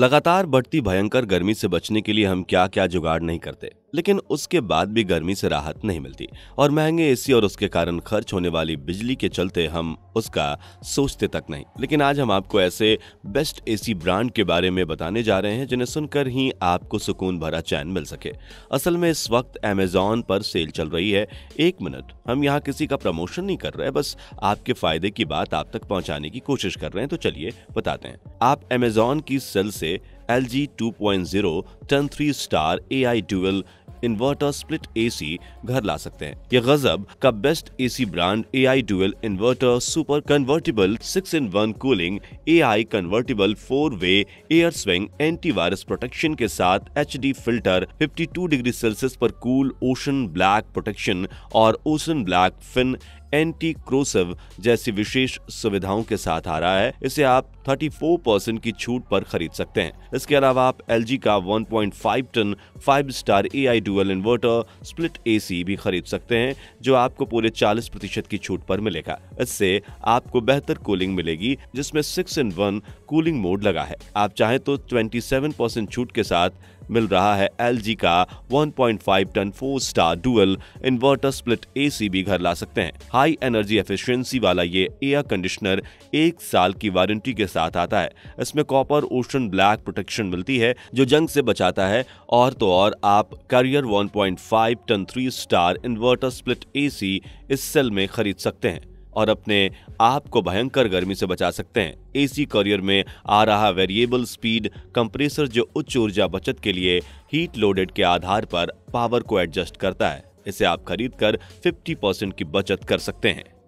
लगातार बढ़ती भयंकर गर्मी से बचने के लिए हम क्या क्या जुगाड़ नहीं करते लेकिन उसके बाद भी गर्मी से राहत नहीं मिलती और महंगे एसी और उसके कारण खर्च होने वाली बिजली के चलते हम उसका सोचते तक नहीं लेकिन आज हम आपको ऐसे बेस्ट एसी ब्रांड के बारे में बताने जा रहे हैं जिन्हें सुनकर ही आपको सुकून भरा चैन मिल सके असल में इस वक्त अमेजोन पर सेल चल रही है एक मिनट हम यहाँ किसी का प्रमोशन नहीं कर रहे बस आपके फायदे की बात आप तक पहुँचाने की कोशिश कर रहे हैं तो चलिए बताते हैं आप अमेजोन की सेल से L G two point zero ton three star A I dual inverter split C घर ला सकते हैं ये गजब का best C brand A I dual inverter super convertible six in one cooling A I convertible four way air swing anti virus protection के साथ H D filter fifty two degree Celsius पर कूल ओशन ब्लैक प्रोटेक्शन और ocean black fin anti corrosive जैसी विशेष सुविधाओं के साथ आ रहा है इसे आप 34 परसेंट की छूट पर खरीद सकते हैं इसके अलावा आप एल का 1.5 ton 5 star A I dual inverter split A भी खरीद सकते हैं जो आपको पूरे 40 प्रतिशत की छूट पर मिलेगा इससे आपको बेहतर कूलिंग मिलेगी जिसमें six in one cooling mode लगा है आप चाहें तो ट्वेंटी परसेंट छूट के साथ मिल रहा है एल का 1.5 ton four star dual inverter split AC भी घर ला सकते हैं हाई एनर्जी एफिशिएंसी वाला ये एयर कंडीशनर एक साल की वारंटी के साथ आता है इसमें कॉपर ओशन ब्लैक प्रोटेक्शन मिलती है जो जंग से बचाता है और तो और आप Carrier 1.5 ton three star inverter split A इस सेल में खरीद सकते हैं और अपने आप को भयंकर गर्मी से बचा सकते हैं एसी कॉरियर में आ रहा वेरिएबल स्पीड कंप्रेसर जो उच्च ऊर्जा बचत के लिए हीट लोडेड के आधार पर पावर को एडजस्ट करता है इसे आप खरीद कर 50 परसेंट की बचत कर सकते हैं